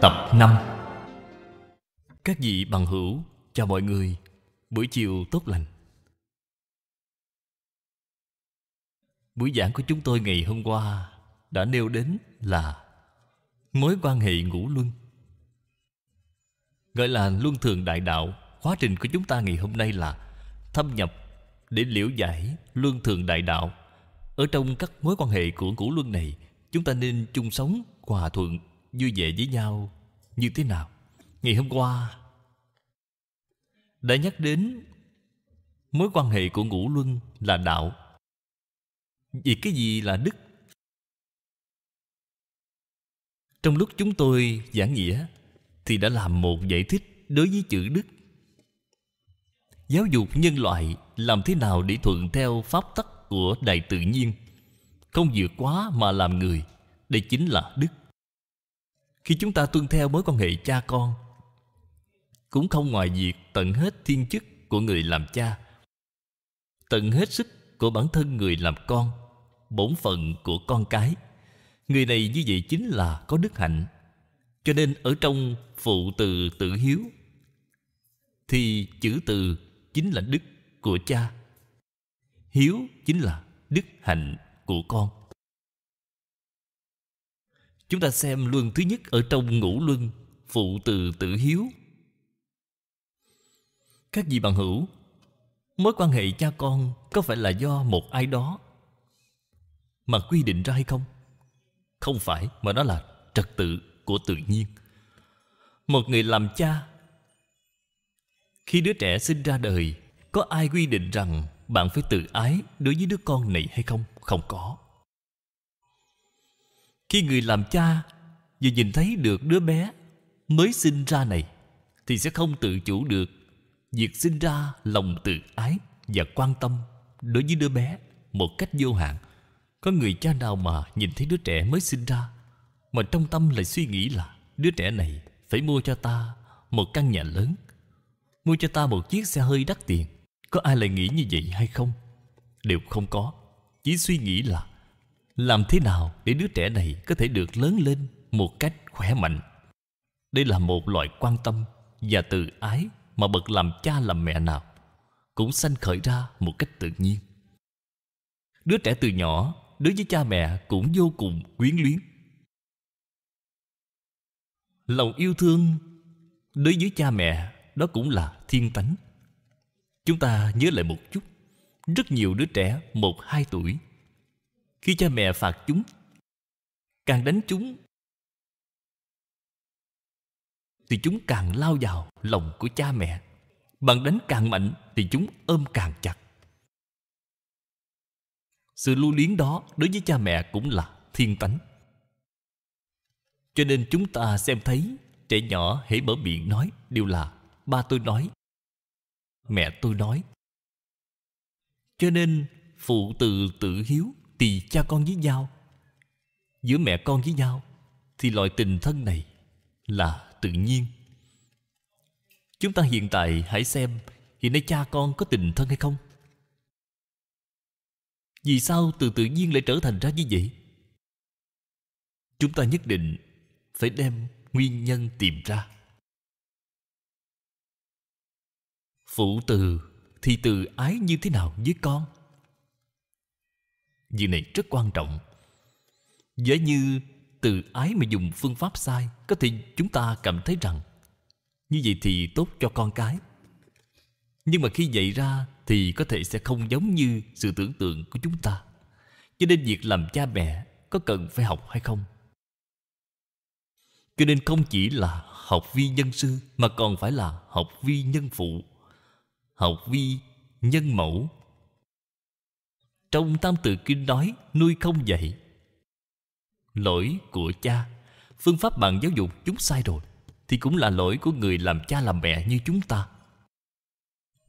Tập 5 Các vị bằng hữu, chào mọi người Buổi chiều tốt lành Buổi giảng của chúng tôi ngày hôm qua Đã nêu đến là Mối quan hệ ngũ luân Gọi là luân thường đại đạo Quá trình của chúng ta ngày hôm nay là Thâm nhập để liễu giải luân thường đại đạo Ở trong các mối quan hệ của ngũ luân này Chúng ta nên chung sống, hòa thuận vui vẻ với nhau như thế nào ngày hôm qua đã nhắc đến mối quan hệ của ngũ luân là đạo vì cái gì là đức trong lúc chúng tôi giảng nghĩa thì đã làm một giải thích đối với chữ đức giáo dục nhân loại làm thế nào để thuận theo pháp tắc của đại tự nhiên không vượt quá mà làm người đây chính là đức khi chúng ta tuân theo mối quan hệ cha con cũng không ngoài việc tận hết thiên chức của người làm cha tận hết sức của bản thân người làm con bổn phận của con cái người này như vậy chính là có đức hạnh cho nên ở trong phụ từ tự hiếu thì chữ từ chính là đức của cha hiếu chính là đức hạnh của con Chúng ta xem luân thứ nhất ở trong ngũ luân Phụ từ tự hiếu Các vị bằng hữu Mối quan hệ cha con Có phải là do một ai đó Mà quy định ra hay không Không phải mà nó là trật tự của tự nhiên Một người làm cha Khi đứa trẻ sinh ra đời Có ai quy định rằng Bạn phải tự ái đối với đứa con này hay không Không có khi người làm cha vừa nhìn thấy được đứa bé mới sinh ra này thì sẽ không tự chủ được việc sinh ra lòng từ ái và quan tâm đối với đứa bé một cách vô hạn có người cha nào mà nhìn thấy đứa trẻ mới sinh ra mà trong tâm lại suy nghĩ là đứa trẻ này phải mua cho ta một căn nhà lớn mua cho ta một chiếc xe hơi đắt tiền có ai lại nghĩ như vậy hay không đều không có chỉ suy nghĩ là làm thế nào để đứa trẻ này có thể được lớn lên một cách khỏe mạnh? Đây là một loại quan tâm và từ ái mà bậc làm cha làm mẹ nào cũng sanh khởi ra một cách tự nhiên. Đứa trẻ từ nhỏ đối với cha mẹ cũng vô cùng quyến luyến. Lòng yêu thương đối với cha mẹ đó cũng là thiên tánh. Chúng ta nhớ lại một chút, rất nhiều đứa trẻ một hai tuổi khi cha mẹ phạt chúng càng đánh chúng thì chúng càng lao vào lòng của cha mẹ bằng đánh càng mạnh thì chúng ôm càng chặt sự lưu luyến đó đối với cha mẹ cũng là thiên tánh cho nên chúng ta xem thấy trẻ nhỏ hễ mở miệng nói đều là ba tôi nói mẹ tôi nói cho nên phụ từ tự hiếu tì cha con với nhau giữa mẹ con với nhau thì loại tình thân này là tự nhiên chúng ta hiện tại hãy xem hiện nay cha con có tình thân hay không vì sao từ tự nhiên lại trở thành ra như vậy chúng ta nhất định phải đem nguyên nhân tìm ra phụ từ thì từ ái như thế nào với con Việc này rất quan trọng Giả như từ ái mà dùng phương pháp sai Có thể chúng ta cảm thấy rằng Như vậy thì tốt cho con cái Nhưng mà khi dạy ra Thì có thể sẽ không giống như sự tưởng tượng của chúng ta Cho nên việc làm cha mẹ Có cần phải học hay không Cho nên không chỉ là học vi nhân sư Mà còn phải là học vi nhân phụ Học vi nhân mẫu trong Tam Tự Kinh nói nuôi không dạy Lỗi của cha Phương pháp bạn giáo dục chúng sai rồi Thì cũng là lỗi của người làm cha làm mẹ như chúng ta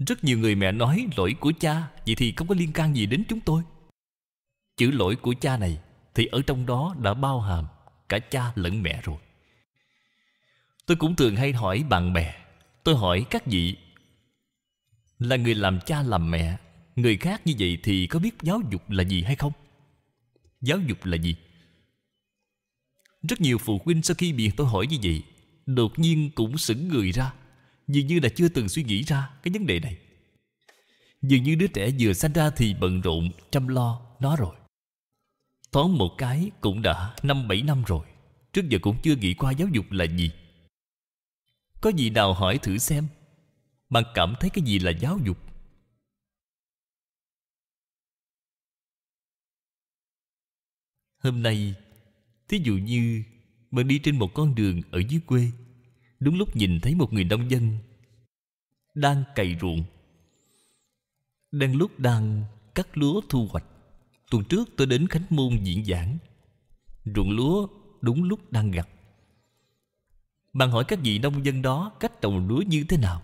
Rất nhiều người mẹ nói lỗi của cha Vậy thì không có liên can gì đến chúng tôi Chữ lỗi của cha này Thì ở trong đó đã bao hàm Cả cha lẫn mẹ rồi Tôi cũng thường hay hỏi bạn bè Tôi hỏi các vị Là người làm cha làm mẹ Người khác như vậy thì có biết giáo dục là gì hay không? Giáo dục là gì? Rất nhiều phụ huynh sau khi bị tôi hỏi như vậy Đột nhiên cũng sững người ra Dường như là chưa từng suy nghĩ ra cái vấn đề này Dường như đứa trẻ vừa sanh ra thì bận rộn chăm lo nó rồi Thoáng một cái cũng đã năm bảy năm rồi Trước giờ cũng chưa nghĩ qua giáo dục là gì Có gì nào hỏi thử xem Bạn cảm thấy cái gì là giáo dục Hôm nay Thí dụ như Bạn đi trên một con đường ở dưới quê Đúng lúc nhìn thấy một người nông dân Đang cày ruộng Đang lúc đang cắt lúa thu hoạch Tuần trước tôi đến Khánh Môn diễn giảng Ruộng lúa đúng lúc đang gặt Bạn hỏi các vị nông dân đó cách trồng lúa như thế nào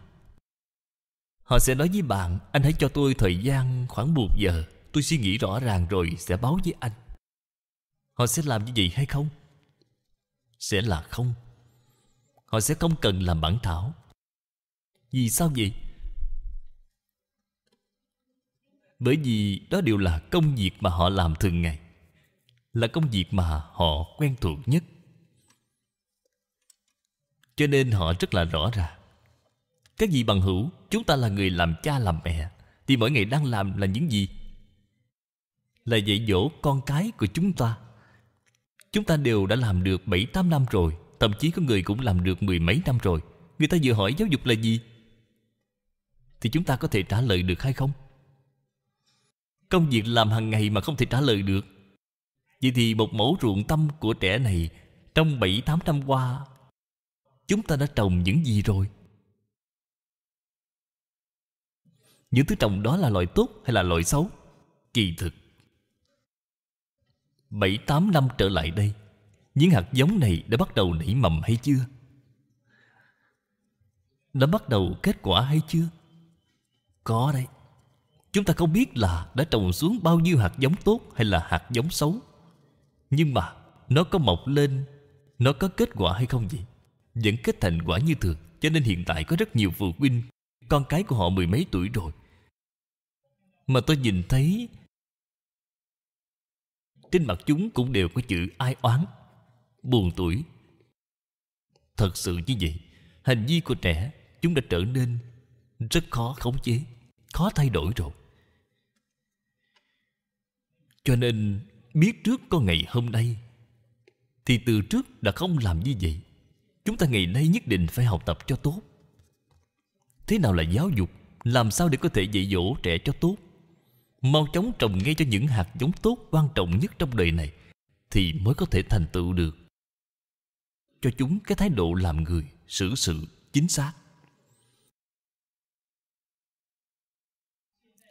Họ sẽ nói với bạn Anh hãy cho tôi thời gian khoảng một giờ Tôi suy nghĩ rõ ràng rồi sẽ báo với anh Họ sẽ làm như vậy hay không? Sẽ là không Họ sẽ không cần làm bản thảo Vì sao vậy? Bởi vì đó đều là công việc mà họ làm thường ngày Là công việc mà họ quen thuộc nhất Cho nên họ rất là rõ ràng Các vị bằng hữu Chúng ta là người làm cha làm mẹ Thì mỗi ngày đang làm là những gì? Là dạy dỗ con cái của chúng ta Chúng ta đều đã làm được 7-8 năm rồi Thậm chí có người cũng làm được mười mấy năm rồi Người ta vừa hỏi giáo dục là gì Thì chúng ta có thể trả lời được hay không Công việc làm hàng ngày mà không thể trả lời được Vậy thì một mẫu ruộng tâm của trẻ này Trong 7-8 năm qua Chúng ta đã trồng những gì rồi Những thứ trồng đó là loại tốt hay là loại xấu Kỳ thực bảy tám năm trở lại đây những hạt giống này đã bắt đầu nảy mầm hay chưa? Đã bắt đầu kết quả hay chưa? Có đấy. Chúng ta không biết là đã trồng xuống bao nhiêu hạt giống tốt hay là hạt giống xấu. Nhưng mà nó có mọc lên, nó có kết quả hay không vậy? Vẫn kết thành quả như thường. Cho nên hiện tại có rất nhiều phụ huynh, con cái của họ mười mấy tuổi rồi. Mà tôi nhìn thấy trên mặt chúng cũng đều có chữ ai oán buồn tuổi thật sự như vậy hành vi của trẻ chúng đã trở nên rất khó khống chế khó thay đổi rồi cho nên biết trước có ngày hôm nay thì từ trước đã không làm như vậy chúng ta ngày nay nhất định phải học tập cho tốt thế nào là giáo dục làm sao để có thể dạy dỗ trẻ cho tốt mau chóng trồng ngay cho những hạt giống tốt quan trọng nhất trong đời này thì mới có thể thành tựu được cho chúng cái thái độ làm người xử sự chính xác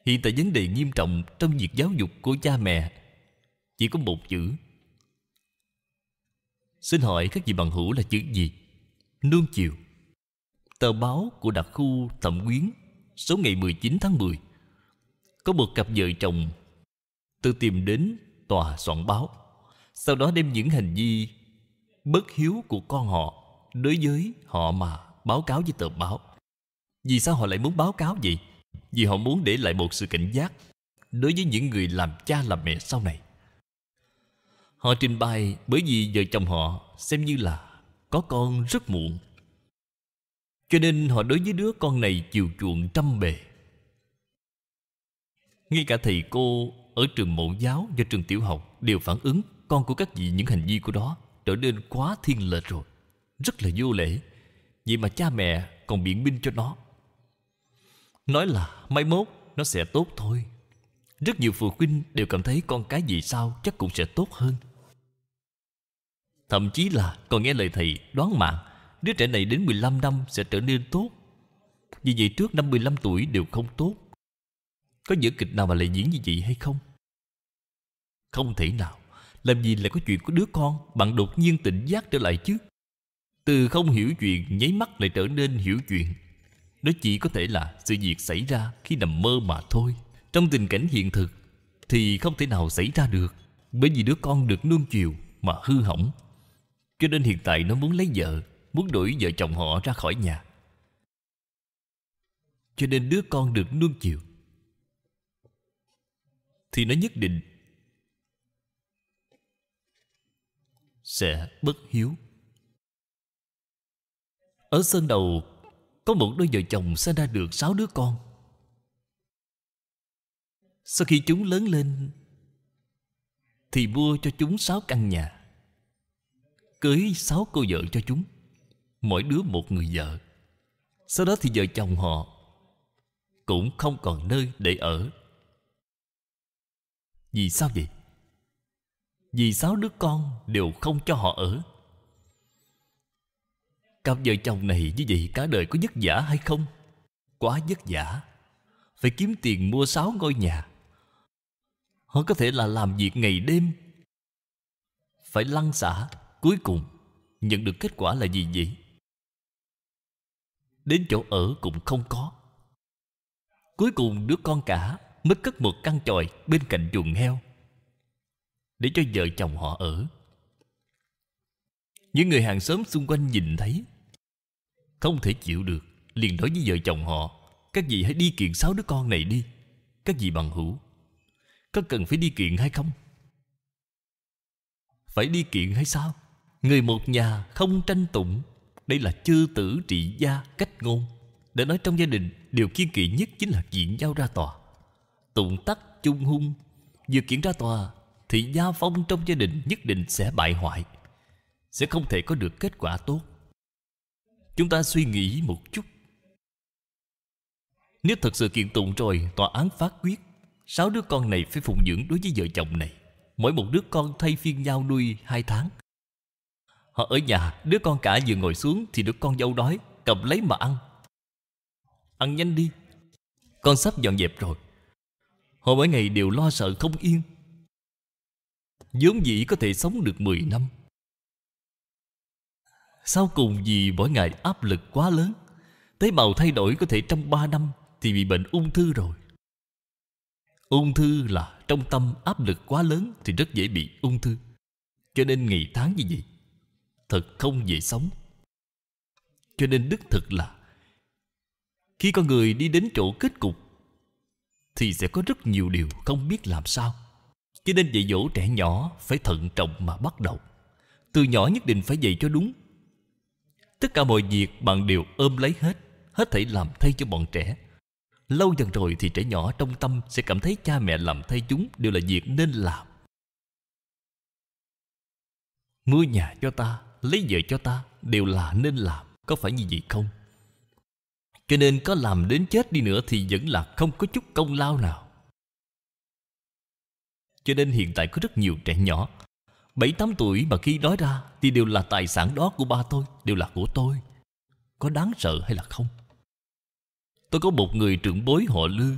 hiện tại vấn đề nghiêm trọng trong việc giáo dục của cha mẹ chỉ có một chữ xin hỏi các vị bằng hữu là chữ gì nương chiều tờ báo của đặc khu thẩm quyến số ngày 19 tháng 10 có một cặp vợ chồng tự tìm đến tòa soạn báo sau đó đem những hành vi bất hiếu của con họ đối với họ mà báo cáo với tờ báo vì sao họ lại muốn báo cáo vậy vì họ muốn để lại một sự cảnh giác đối với những người làm cha làm mẹ sau này họ trình bày bởi vì vợ chồng họ xem như là có con rất muộn cho nên họ đối với đứa con này chiều chuộng trăm bề ngay cả thầy cô ở trường mẫu giáo và trường tiểu học đều phản ứng con của các vị những hành vi của đó trở nên quá thiên lệch rồi. Rất là vô lễ. Vậy mà cha mẹ còn biện minh cho nó. Nói là mai mốt nó sẽ tốt thôi. Rất nhiều phụ huynh đều cảm thấy con cái gì sau chắc cũng sẽ tốt hơn. Thậm chí là còn nghe lời thầy đoán mạng đứa trẻ này đến 15 năm sẽ trở nên tốt. Vì vậy trước năm 15 tuổi đều không tốt có vở kịch nào mà lại diễn như vậy hay không Không thể nào Làm gì lại có chuyện của đứa con Bạn đột nhiên tỉnh giác trở lại chứ Từ không hiểu chuyện Nháy mắt lại trở nên hiểu chuyện Đó chỉ có thể là sự việc xảy ra Khi nằm mơ mà thôi Trong tình cảnh hiện thực Thì không thể nào xảy ra được Bởi vì đứa con được nuông chiều mà hư hỏng Cho nên hiện tại nó muốn lấy vợ Muốn đuổi vợ chồng họ ra khỏi nhà Cho nên đứa con được nuông chiều thì nó nhất định sẽ bất hiếu ở sơn đầu có một đôi vợ chồng sinh ra được sáu đứa con sau khi chúng lớn lên thì vua cho chúng sáu căn nhà cưới sáu cô vợ cho chúng mỗi đứa một người vợ sau đó thì vợ chồng họ cũng không còn nơi để ở vì sao vậy? Vì sáu đứa con đều không cho họ ở Cặp vợ chồng này như vậy cả đời có vất vả hay không? Quá vất vả Phải kiếm tiền mua sáu ngôi nhà Họ có thể là làm việc ngày đêm Phải lăn xả Cuối cùng Nhận được kết quả là gì vậy? Đến chỗ ở cũng không có Cuối cùng đứa con cả mới cất một căn chòi bên cạnh chuồng heo để cho vợ chồng họ ở. Những người hàng xóm xung quanh nhìn thấy không thể chịu được liền nói với vợ chồng họ các vị hãy đi kiện sáu đứa con này đi các vị bằng hữu có cần phải đi kiện hay không phải đi kiện hay sao người một nhà không tranh tụng đây là chư tử trị gia cách ngôn Để nói trong gia đình điều kiên kỵ nhất chính là diện giao ra tòa tụng tắc chung hung vừa kiện ra tòa Thì gia phong trong gia đình nhất định sẽ bại hoại Sẽ không thể có được kết quả tốt Chúng ta suy nghĩ một chút Nếu thật sự kiện tụng rồi Tòa án phát quyết Sáu đứa con này phải phụng dưỡng đối với vợ chồng này Mỗi một đứa con thay phiên nhau nuôi hai tháng Họ ở nhà Đứa con cả vừa ngồi xuống Thì đứa con dâu đói Cầm lấy mà ăn Ăn nhanh đi Con sắp dọn dẹp rồi Họ mỗi ngày đều lo sợ không yên vốn dĩ có thể sống được 10 năm. Sau cùng vì mỗi ngày áp lực quá lớn, tế bào thay đổi có thể trong 3 năm thì bị bệnh ung thư rồi. Ung thư là trong tâm áp lực quá lớn thì rất dễ bị ung thư. Cho nên ngày tháng như vậy, thật không dễ sống. Cho nên đức thực là khi con người đi đến chỗ kết cục thì sẽ có rất nhiều điều không biết làm sao cho nên dạy dỗ trẻ nhỏ phải thận trọng mà bắt đầu từ nhỏ nhất định phải dạy cho đúng tất cả mọi việc bạn đều ôm lấy hết hết thể làm thay cho bọn trẻ lâu dần rồi thì trẻ nhỏ trong tâm sẽ cảm thấy cha mẹ làm thay chúng đều là việc nên làm mua nhà cho ta lấy vợ cho ta đều là nên làm có phải như vậy không cho nên có làm đến chết đi nữa Thì vẫn là không có chút công lao nào Cho nên hiện tại có rất nhiều trẻ nhỏ 7-8 tuổi mà khi nói ra Thì đều là tài sản đó của ba tôi Đều là của tôi Có đáng sợ hay là không Tôi có một người trưởng bối họ Lư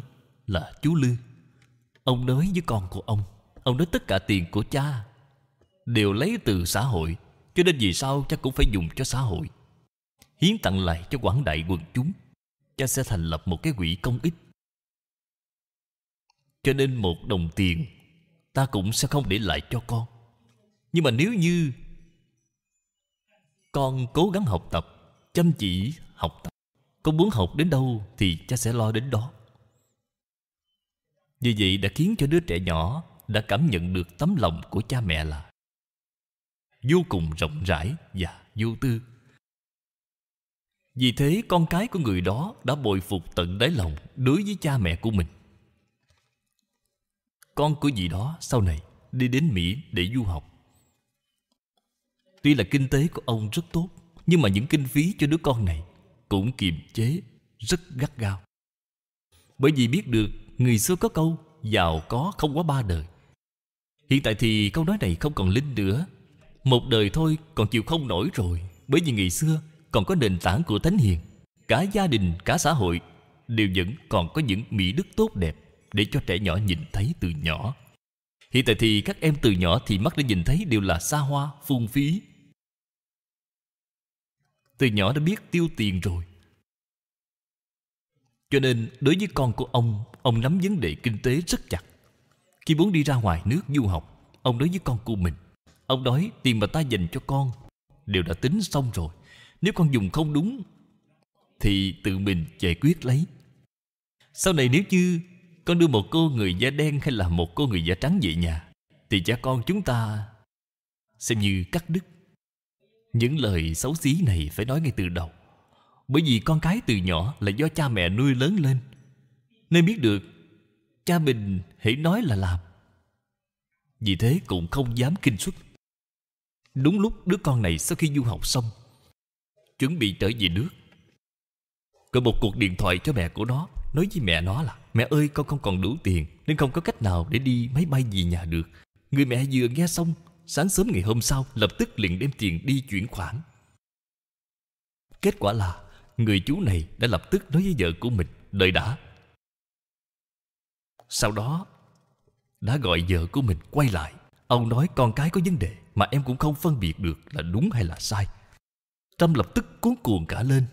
Là chú Lư Ông nói với con của ông Ông nói tất cả tiền của cha Đều lấy từ xã hội Cho nên vì sao cha cũng phải dùng cho xã hội Hiến tặng lại cho quảng đại quần chúng cha sẽ thành lập một cái quỹ công ích cho nên một đồng tiền ta cũng sẽ không để lại cho con nhưng mà nếu như con cố gắng học tập chăm chỉ học tập con muốn học đến đâu thì cha sẽ lo đến đó như vậy đã khiến cho đứa trẻ nhỏ đã cảm nhận được tấm lòng của cha mẹ là vô cùng rộng rãi và vô tư vì thế con cái của người đó đã bồi phục tận đáy lòng đối với cha mẹ của mình. Con của vị đó sau này đi đến Mỹ để du học. Tuy là kinh tế của ông rất tốt, nhưng mà những kinh phí cho đứa con này cũng kiềm chế rất gắt gao. Bởi vì biết được người xưa có câu giàu có không quá ba đời. Hiện tại thì câu nói này không còn linh nữa. Một đời thôi còn chịu không nổi rồi, bởi vì ngày xưa còn có nền tảng của thánh hiền cả gia đình cả xã hội đều vẫn còn có những mỹ đức tốt đẹp để cho trẻ nhỏ nhìn thấy từ nhỏ hiện tại thì các em từ nhỏ thì mắt đã nhìn thấy đều là xa hoa phung phí từ nhỏ đã biết tiêu tiền rồi cho nên đối với con của ông ông nắm vấn đề kinh tế rất chặt khi muốn đi ra ngoài nước du học ông nói với con của mình ông nói tiền mà ta dành cho con đều đã tính xong rồi nếu con dùng không đúng Thì tự mình giải quyết lấy Sau này nếu như Con đưa một cô người da đen hay là một cô người da trắng về nhà Thì cha con chúng ta Xem như cắt đứt Những lời xấu xí này phải nói ngay từ đầu Bởi vì con cái từ nhỏ là do cha mẹ nuôi lớn lên Nên biết được Cha mình hãy nói là làm Vì thế cũng không dám kinh xuất Đúng lúc đứa con này sau khi du học xong chuẩn bị trở về nước Rồi một cuộc điện thoại cho mẹ của nó Nói với mẹ nó là Mẹ ơi con không còn đủ tiền Nên không có cách nào để đi máy bay về nhà được Người mẹ vừa nghe xong Sáng sớm ngày hôm sau lập tức liền đem tiền đi chuyển khoản Kết quả là Người chú này đã lập tức nói với vợ của mình Đợi đã Sau đó Đã gọi vợ của mình quay lại Ông nói con cái có vấn đề Mà em cũng không phân biệt được là đúng hay là sai Tâm lập tức cuốn cuồng cả lên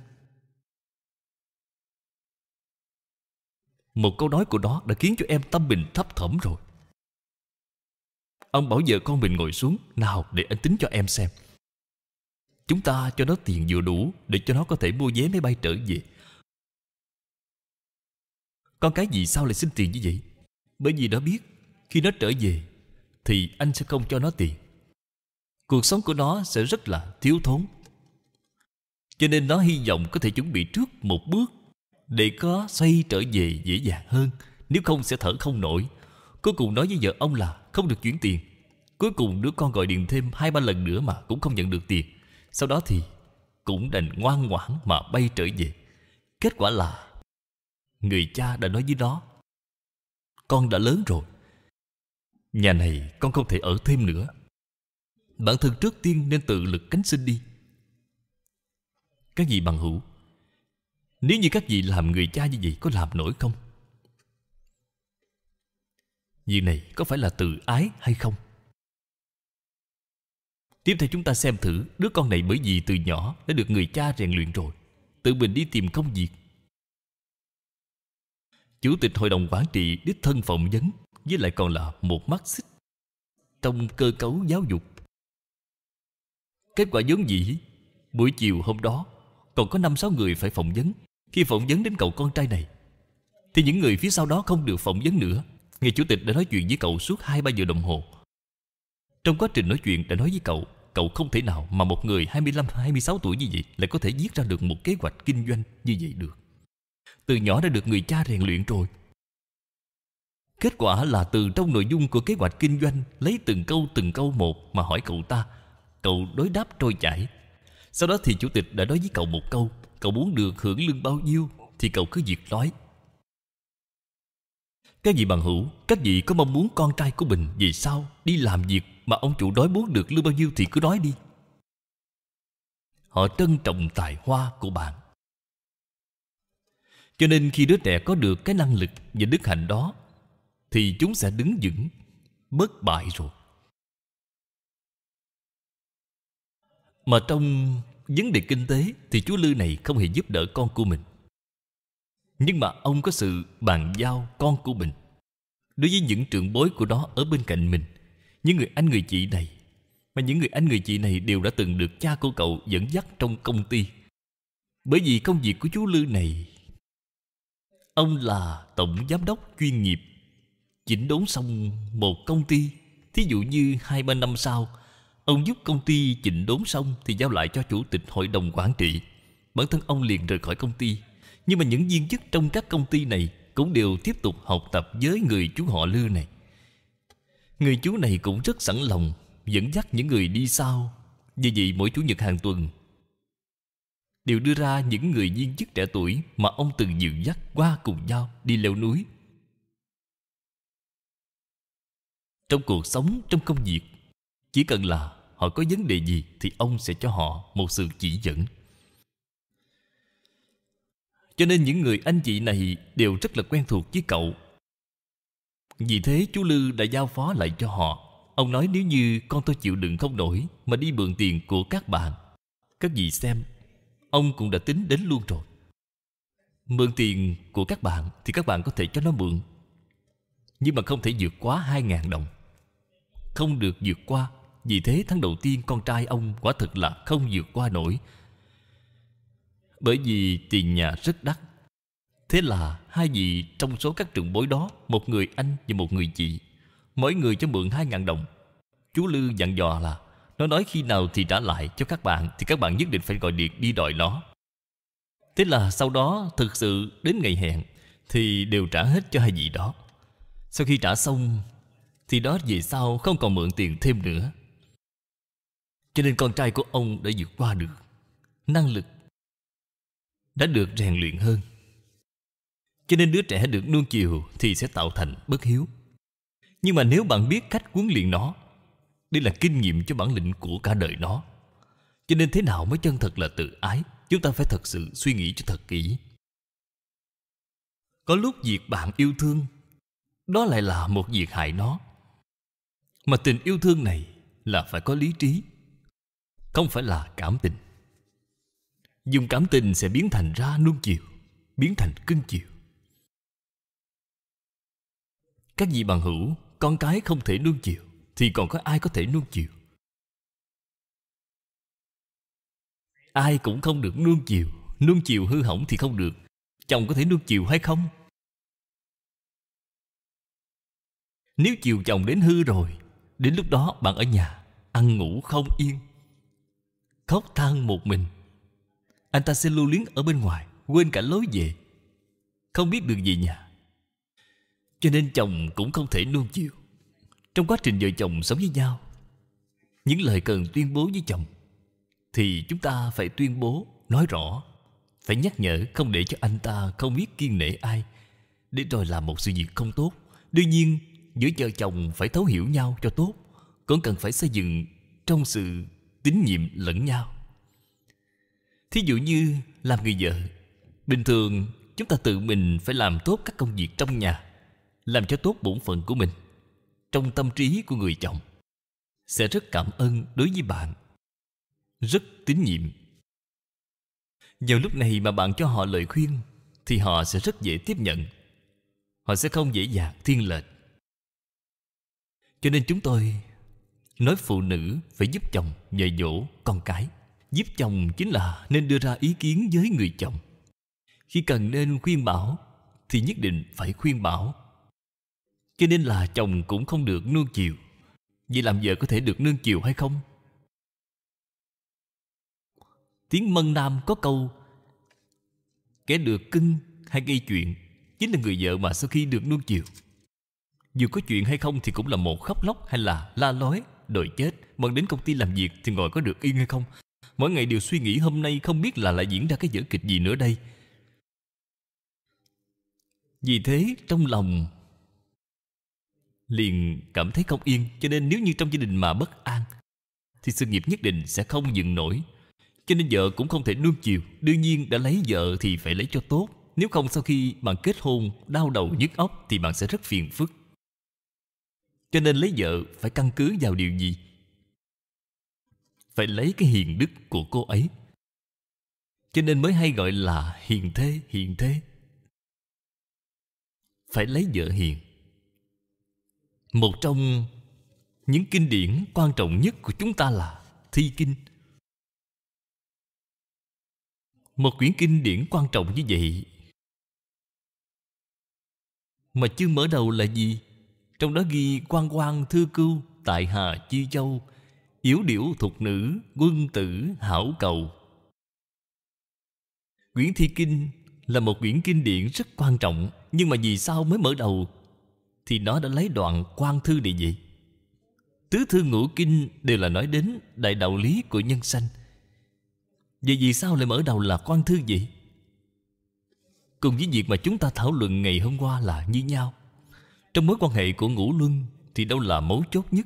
Một câu nói của nó đã khiến cho em tâm mình thấp thỏm rồi Ông bảo vợ con mình ngồi xuống Nào để anh tính cho em xem Chúng ta cho nó tiền vừa đủ Để cho nó có thể mua vé máy bay trở về Con cái gì sao lại xin tiền như vậy Bởi vì nó biết Khi nó trở về Thì anh sẽ không cho nó tiền Cuộc sống của nó sẽ rất là thiếu thốn cho nên nó hy vọng có thể chuẩn bị trước một bước để có xoay trở về dễ dàng hơn nếu không sẽ thở không nổi cuối cùng nói với vợ ông là không được chuyển tiền cuối cùng đứa con gọi điện thêm hai ba lần nữa mà cũng không nhận được tiền sau đó thì cũng đành ngoan ngoãn mà bay trở về kết quả là người cha đã nói với nó con đã lớn rồi nhà này con không thể ở thêm nữa bản thân trước tiên nên tự lực cánh sinh đi các vị bằng hữu Nếu như các vị làm người cha như vậy Có làm nổi không Việc này có phải là từ ái hay không Tiếp theo chúng ta xem thử Đứa con này bởi vì từ nhỏ Đã được người cha rèn luyện rồi Tự mình đi tìm công việc Chủ tịch hội đồng quản trị đích thân phỏng vấn Với lại còn là một mắt xích Trong cơ cấu giáo dục Kết quả vốn dĩ Buổi chiều hôm đó còn có năm sáu người phải phỏng vấn Khi phỏng vấn đến cậu con trai này Thì những người phía sau đó không được phỏng vấn nữa Nghe chủ tịch đã nói chuyện với cậu suốt hai ba giờ đồng hồ Trong quá trình nói chuyện đã nói với cậu Cậu không thể nào mà một người 25-26 tuổi như vậy Lại có thể viết ra được một kế hoạch kinh doanh như vậy được Từ nhỏ đã được người cha rèn luyện rồi Kết quả là từ trong nội dung của kế hoạch kinh doanh Lấy từng câu từng câu một mà hỏi cậu ta Cậu đối đáp trôi chảy sau đó thì chủ tịch đã nói với cậu một câu Cậu muốn được hưởng lương bao nhiêu Thì cậu cứ việc nói Các vị bằng hữu Các vị có mong muốn con trai của mình Vì sao đi làm việc mà ông chủ nói muốn được lương bao nhiêu Thì cứ nói đi Họ trân trọng tài hoa của bạn Cho nên khi đứa trẻ có được cái năng lực và đức hạnh đó Thì chúng sẽ đứng vững Bất bại rồi Mà trong vấn đề kinh tế Thì chú Lư này không hề giúp đỡ con của mình Nhưng mà ông có sự bàn giao con của mình Đối với những trưởng bối của đó ở bên cạnh mình Những người anh người chị này Mà những người anh người chị này đều đã từng được cha của cậu dẫn dắt trong công ty Bởi vì công việc của chú Lư này Ông là tổng giám đốc chuyên nghiệp Chỉnh đốn xong một công ty Thí dụ như hai ba năm sau Ông giúp công ty chỉnh đốn xong Thì giao lại cho chủ tịch hội đồng quản trị Bản thân ông liền rời khỏi công ty Nhưng mà những viên chức trong các công ty này Cũng đều tiếp tục học tập với người chú họ Lư này Người chú này cũng rất sẵn lòng Dẫn dắt những người đi sau Vì vậy mỗi chủ nhật hàng tuần Đều đưa ra những người viên chức trẻ tuổi Mà ông từng dịu dắt qua cùng nhau Đi leo núi Trong cuộc sống, trong công việc chỉ cần là họ có vấn đề gì Thì ông sẽ cho họ một sự chỉ dẫn Cho nên những người anh chị này Đều rất là quen thuộc với cậu Vì thế chú Lư đã giao phó lại cho họ Ông nói nếu như con tôi chịu đựng không nổi Mà đi mượn tiền của các bạn Các vị xem Ông cũng đã tính đến luôn rồi Mượn tiền của các bạn Thì các bạn có thể cho nó mượn Nhưng mà không thể vượt quá hai ngàn đồng Không được vượt qua vì thế tháng đầu tiên con trai ông quả thực là không vượt qua nổi Bởi vì tiền nhà rất đắt Thế là hai vị trong số các trường bối đó Một người anh và một người chị Mỗi người cho mượn hai ngàn đồng Chú Lư dặn dò là Nó nói khi nào thì trả lại cho các bạn Thì các bạn nhất định phải gọi điện đi đòi nó Thế là sau đó thực sự đến ngày hẹn Thì đều trả hết cho hai vị đó Sau khi trả xong Thì đó về sau không còn mượn tiền thêm nữa cho nên con trai của ông đã vượt qua được Năng lực Đã được rèn luyện hơn Cho nên đứa trẻ được nuông chiều Thì sẽ tạo thành bất hiếu Nhưng mà nếu bạn biết cách huấn luyện nó Đây là kinh nghiệm cho bản lĩnh của cả đời nó Cho nên thế nào mới chân thật là tự ái Chúng ta phải thật sự suy nghĩ cho thật kỹ Có lúc việc bạn yêu thương Đó lại là một việc hại nó Mà tình yêu thương này là phải có lý trí không phải là cảm tình Dùng cảm tình sẽ biến thành ra nuông chiều Biến thành cưng chiều Các vị bằng hữu Con cái không thể nuông chiều Thì còn có ai có thể nuông chiều Ai cũng không được nuông chiều Nuông chiều hư hỏng thì không được Chồng có thể nuông chiều hay không Nếu chiều chồng đến hư rồi Đến lúc đó bạn ở nhà Ăn ngủ không yên khóc than một mình anh ta sẽ lưu luyến ở bên ngoài quên cả lối về không biết được về nhà cho nên chồng cũng không thể nuông chiều trong quá trình vợ chồng sống với nhau những lời cần tuyên bố với chồng thì chúng ta phải tuyên bố nói rõ phải nhắc nhở không để cho anh ta không biết kiên nể ai để rồi làm một sự việc không tốt đương nhiên giữa vợ chồng phải thấu hiểu nhau cho tốt cũng cần phải xây dựng trong sự tín nhiệm lẫn nhau thí dụ như làm người vợ bình thường chúng ta tự mình phải làm tốt các công việc trong nhà làm cho tốt bổn phận của mình trong tâm trí của người chồng sẽ rất cảm ơn đối với bạn rất tín nhiệm vào lúc này mà bạn cho họ lời khuyên thì họ sẽ rất dễ tiếp nhận họ sẽ không dễ dàng thiên lệch cho nên chúng tôi nói phụ nữ phải giúp chồng dạy dỗ con cái giúp chồng chính là nên đưa ra ý kiến với người chồng khi cần nên khuyên bảo thì nhất định phải khuyên bảo cho nên là chồng cũng không được nương chiều vậy làm vợ có thể được nương chiều hay không tiếng mân nam có câu kẻ được cưng hay gây chuyện chính là người vợ mà sau khi được nuông chiều dù có chuyện hay không thì cũng là một khóc lóc hay là la lối Đợi chết Bận đến công ty làm việc thì ngồi có được yên hay không Mỗi ngày đều suy nghĩ hôm nay không biết là lại diễn ra cái vở kịch gì nữa đây Vì thế trong lòng Liền cảm thấy không yên Cho nên nếu như trong gia đình mà bất an Thì sự nghiệp nhất định sẽ không dừng nổi Cho nên vợ cũng không thể nuông chiều Đương nhiên đã lấy vợ thì phải lấy cho tốt Nếu không sau khi bạn kết hôn Đau đầu nhức óc Thì bạn sẽ rất phiền phức cho nên lấy vợ phải căn cứ vào điều gì? Phải lấy cái hiền đức của cô ấy Cho nên mới hay gọi là hiền thế, hiền thế Phải lấy vợ hiền Một trong những kinh điển quan trọng nhất của chúng ta là Thi Kinh Một quyển kinh điển quan trọng như vậy Mà chưa mở đầu là gì? Trong đó ghi quan quan thư cưu Tại Hà Chi Châu Yếu điểu thục nữ Quân tử hảo cầu Quyển thi kinh là một quyển kinh điển rất quan trọng Nhưng mà vì sao mới mở đầu Thì nó đã lấy đoạn quan thư địa vậy Tứ thư ngũ kinh đều là nói đến đại đạo lý của nhân sanh Vậy vì sao lại mở đầu là quan thư vậy? Cùng với việc mà chúng ta thảo luận ngày hôm qua là như nhau trong mối quan hệ của ngũ luân thì đâu là mấu chốt nhất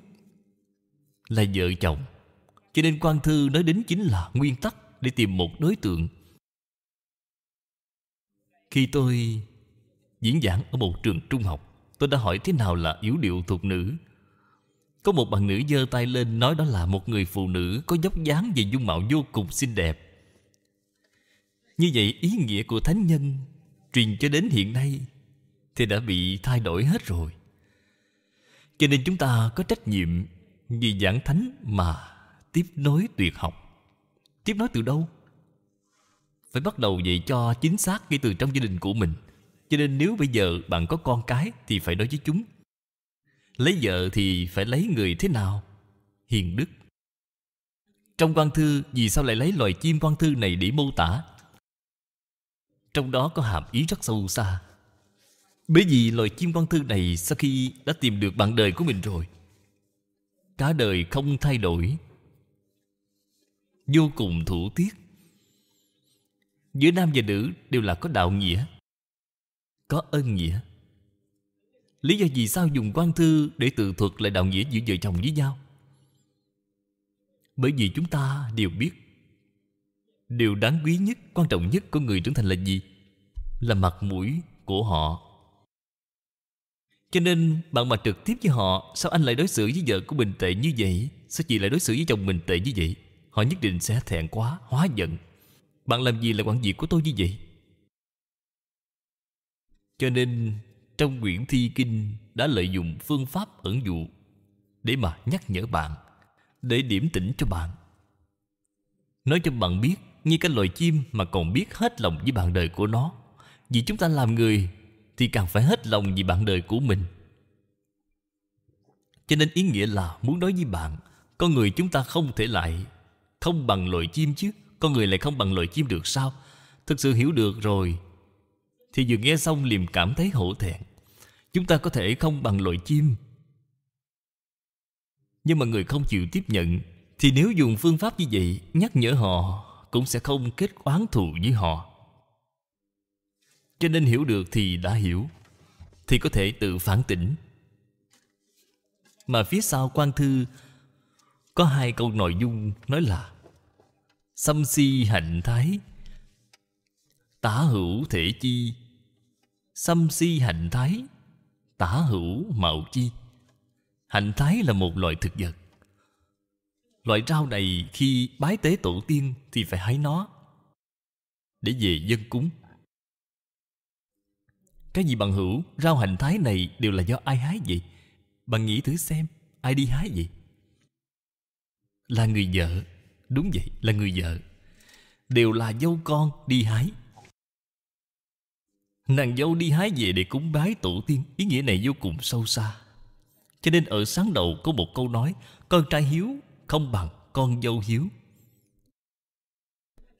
là vợ chồng cho nên quan thư nói đến chính là nguyên tắc để tìm một đối tượng khi tôi diễn giảng ở một trường trung học tôi đã hỏi thế nào là yếu điệu thuộc nữ có một bạn nữ giơ tay lên nói đó là một người phụ nữ có dốc dáng và dung mạo vô cùng xinh đẹp như vậy ý nghĩa của thánh nhân truyền cho đến hiện nay thì đã bị thay đổi hết rồi cho nên chúng ta có trách nhiệm vì giảng thánh mà tiếp nối tuyệt học tiếp nối từ đâu phải bắt đầu dạy cho chính xác ngay từ trong gia đình của mình cho nên nếu bây giờ bạn có con cái thì phải nói với chúng lấy vợ thì phải lấy người thế nào hiền đức trong quan thư vì sao lại lấy loài chim quan thư này để mô tả trong đó có hàm ý rất sâu xa bởi vì loài chim văn thư này Sau khi đã tìm được bạn đời của mình rồi Cả đời không thay đổi Vô cùng thủ tiết Giữa nam và nữ đều là có đạo nghĩa Có ân nghĩa Lý do gì sao dùng quan thư Để tự thuật lại đạo nghĩa giữa vợ chồng với nhau Bởi vì chúng ta đều biết Điều đáng quý nhất, quan trọng nhất của người trưởng thành là gì? Là mặt mũi của họ cho nên bạn mà trực tiếp với họ Sao anh lại đối xử với vợ của mình tệ như vậy Sao chị lại đối xử với chồng mình tệ như vậy Họ nhất định sẽ thẹn quá, hóa giận Bạn làm gì là quản việc của tôi như vậy Cho nên trong quyển thi kinh Đã lợi dụng phương pháp ẩn dụ Để mà nhắc nhở bạn Để điểm tỉnh cho bạn Nói cho bạn biết Như cái loài chim mà còn biết hết lòng với bạn đời của nó Vì chúng ta làm người thì càng phải hết lòng vì bạn đời của mình cho nên ý nghĩa là muốn nói với bạn con người chúng ta không thể lại không bằng loài chim chứ con người lại không bằng loài chim được sao thực sự hiểu được rồi thì vừa nghe xong liền cảm thấy hổ thẹn chúng ta có thể không bằng loài chim nhưng mà người không chịu tiếp nhận thì nếu dùng phương pháp như vậy nhắc nhở họ cũng sẽ không kết oán thù với họ cho nên hiểu được thì đã hiểu Thì có thể tự phản tỉnh Mà phía sau quan thư Có hai câu nội dung nói là Xâm si hạnh thái Tả hữu thể chi Xâm si hạnh thái Tả hữu mạo chi Hạnh thái là một loại thực vật Loại rau này khi bái tế tổ tiên Thì phải hái nó Để về dân cúng cái gì bằng hữu Rau hành thái này đều là do ai hái vậy Bạn nghĩ thử xem Ai đi hái vậy Là người vợ Đúng vậy là người vợ Đều là dâu con đi hái Nàng dâu đi hái về để cúng bái tổ tiên Ý nghĩa này vô cùng sâu xa Cho nên ở sáng đầu có một câu nói Con trai hiếu không bằng con dâu hiếu